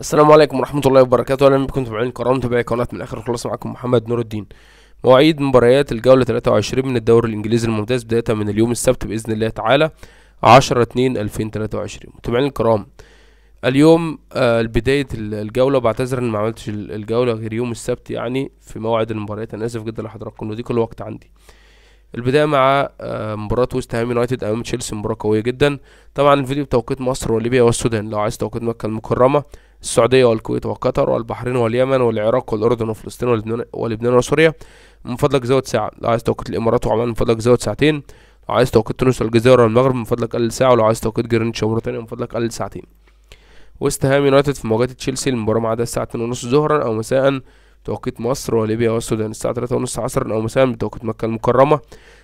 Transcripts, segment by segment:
السلام عليكم ورحمة الله وبركاته أهلا بكم متابعين القناة متابعي قناة من آخر خلاص معكم محمد نور الدين مواعيد مباريات الجولة 23 من الدوري الإنجليزي الممتاز بداية من اليوم السبت بإذن الله تعالى 10 2 2023 متابعين الكرام اليوم آه بداية الجولة بعتذر إن ما عملتش الجولة غير يوم السبت يعني في موعد المباريات أنا آسف جدا لحضراتكم ودي كل وقت عندي البدايه مع آه، مباراه ويست هام يونايتد امام تشيلسي مباراه قويه جدا طبعا الفيديو بتوقيت مصر وليبيا والسودان لو عايز توقيت مكه المكرمه السعودية والكويت وقطر والبحرين واليمن والعراق والأردن وفلسطين ولبنان, ولبنان وسوريا من فضلك زود ساعة لو عايز توقيت الإمارات وعمان من فضلك زود ساعتين لو عايز توقيت تونس والجزائر والمغرب من فضلك قلل ساعة ولو عايز توقيت جرينتش وموريتانيا من فضلك قلل ساعتين وست هام يونايتد في مواجهة تشيلسي المباراة ميعادها الساعة 2:30 ظهرا أو مساء بتوقيت مصر وليبيا والسودان الساعة 3:30 عصرا أو مساء بتوقيت مكة المكرمة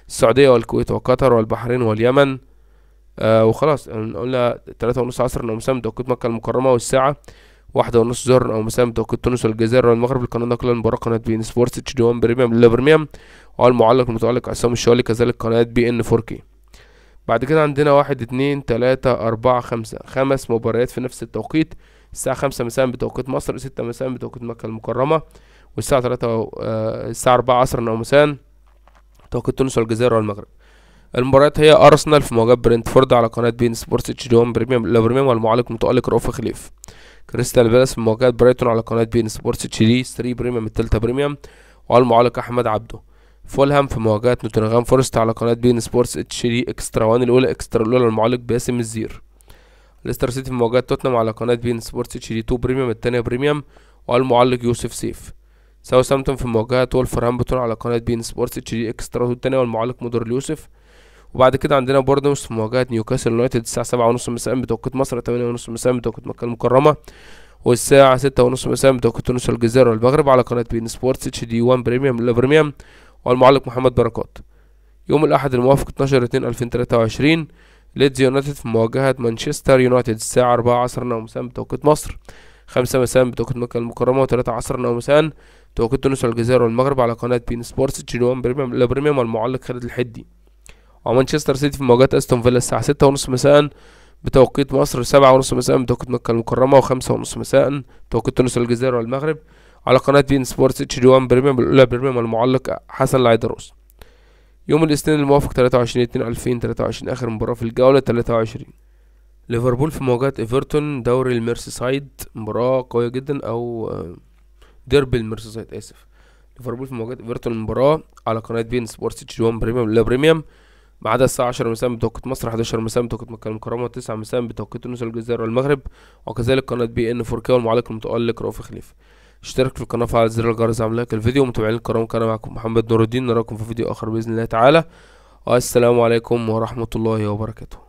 السعودية والكويت وقطر والبحرين واليمن آه وخلاص قلنا تلاتة ونص عصرا او مساء بتوقيت مكة المكرمة والساعة واحدة ونص ظهر او مساء بتوقيت تونس والجزائر والمغرب القناة نقل المباراة قناة بي ان سبورتس اتش دي وان بريميوم لا بريميوم والمعلق المتعلق عصام الشوالي كذلك قناة بي ان 4 كي بعد كده عندنا واحد اتنين تلاتة أربعة خمسة خمس مباريات في نفس التوقيت الساعة خمسة مساء بتوقيت مصر ستة مساء بتوقيت مكة المكرمة والساعة تلاتة آه الساعة أربعة عصرا أو مساء توقيت تونس والجزائر والمغرب المباريات هي أرسنال في مواجهة برنتفورد على قناة بين سبورتس اتش دي لابريميم والمعلق متألق رؤوف خليف كريستال بالاس في مواجهة برايتون على قناة بين سبورتس اتش دي 3 بريميوم التالتة بريميوم والمعلق أحمد عبده فولهام في مواجهة نوتنغهام فورست على قناة بين سبورتس اتش دي اكسترا 1 الأولى اكسترا الأولى المعلق باسم الزير ليستر سيتي في مواجهة توتنهام على قناة بين سبورتس اتش دي 2 بريميوم التانية بريميوم والمعلق يوسف سيف ساوثامبتون في مواجهة وولفرهامبتون على قناة بين سبورتس اتش دي اكسترا 2 والمعلق مدير اليوسف وبعد كده عندنا بورنموث في مواجهه نيوكاسل يونايتد الساعه 7:30 مساء بتوقيت مصر 8:30 مساء بتوقيت مكه المكرمه والساعة 6:30 مساء بتوقيت تونس والجزائر والمغرب على قناة بي ان سبورتس اتش دي 1 بريميوم لا بريميوم والمعلق محمد بركات يوم الأحد الموافق 12 2 2023 ليدز يونايتد في مواجهة مانشستر يونايتد الساعة 4 عصرا او مساء بتوقيت مصر 5 مساء بتوقيت مكة المكرمة و3 عصرا او مساء بتوقيت تونس والجزائر والمغرب على قناة بين سبورتس اتش دي 1 بريميوم لا بريميوم والمعلق خالد الحدي ومانشستر سيتي في مواجهة استون فيلا الساعة 6:30 ونص مساء بتوقيت مصر 7:30 ونص مساء بتوقيت مكة المكرمة و ونص مساء بتوقيت تونس والجزائر والمغرب على قناة بين سبورتس اتش دي 1 بريميوم الأولى بريميوم المعلق حسن العيدروس يوم الاثنين الموافق 23 2 2023 آخر مباراة في الجولة 23 ليفربول في مواجهة ايفرتون دوري الميرسي سايد مباراة قوية جدا أو آه، ديربي الميرسي سايد آسف ليفربول في مواجهة ايفرتون مباراة على قناة بين سبورتس اتش دي 1 بريميوم الاولى بريميوم ما عدا الساعة 10 مساء بتوقيت مصر 11 مساء بتوقيت مكة المكرمة 9 مساء بتوقيت تونس الجزائر والمغرب وكذلك قناة بي ان 4 كي والمعلق المتألق رؤوف خليفة اشترك في القناة وفعل زر الجرس وعمل لايك الفيديو ومتابعين الكرام كان معكم محمد نور الدين نراكم في فيديو آخر بإذن الله تعالى والسلام عليكم ورحمة الله وبركاته